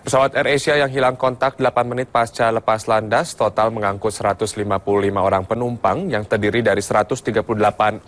Pesawat AirAsia yang hilang kontak 8 menit pasca lepas landas total mengangkut 155 orang penumpang yang terdiri dari 138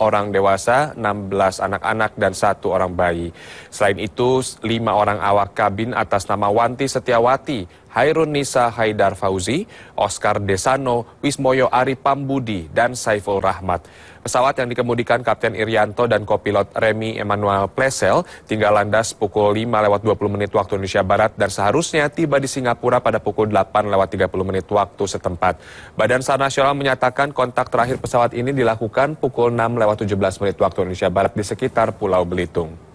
orang dewasa, 16 anak-anak dan satu orang bayi. Selain itu, lima orang awak kabin atas nama Wanti Setiawati Hairun Nisa Haidar Fauzi, Oscar Desano, Wismoyo Ari Pambudi, dan Saiful Rahmat. Pesawat yang dikemudikan Kapten Irianto dan kopilot Remy Emmanuel Plesel tinggal landas pukul 5 lewat 20 menit waktu Indonesia Barat dan seharusnya tiba di Singapura pada pukul 8 lewat 30 menit waktu setempat. Badan SAR Nasional menyatakan kontak terakhir pesawat ini dilakukan pukul 6 lewat 17 menit waktu Indonesia Barat di sekitar Pulau Belitung.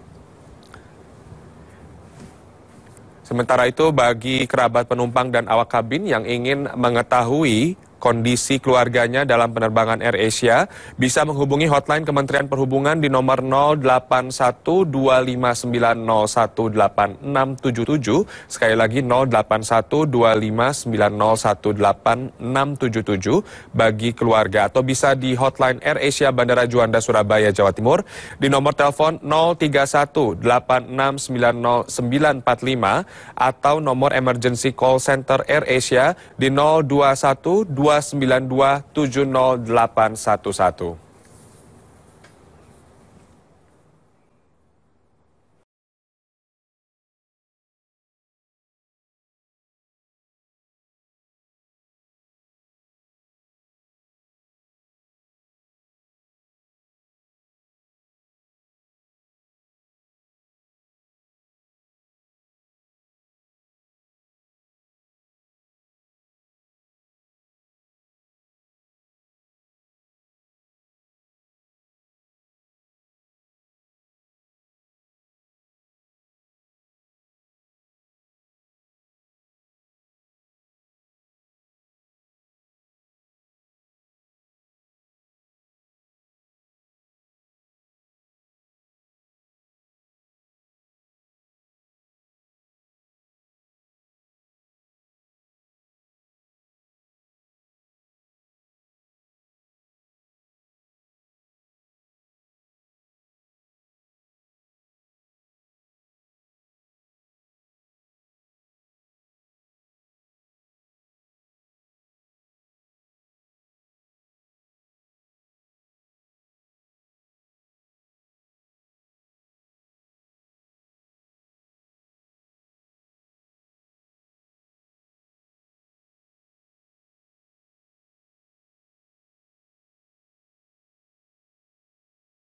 Sementara itu, bagi kerabat penumpang dan awak kabin yang ingin mengetahui kondisi keluarganya dalam penerbangan Air Asia bisa menghubungi hotline Kementerian Perhubungan di nomor 081259018677 sekali lagi 081259018677 bagi keluarga atau bisa di hotline Air Asia Bandara Juanda Surabaya Jawa Timur di nomor telepon 0318690945 atau nomor emergency call center Air Asia di 021 satu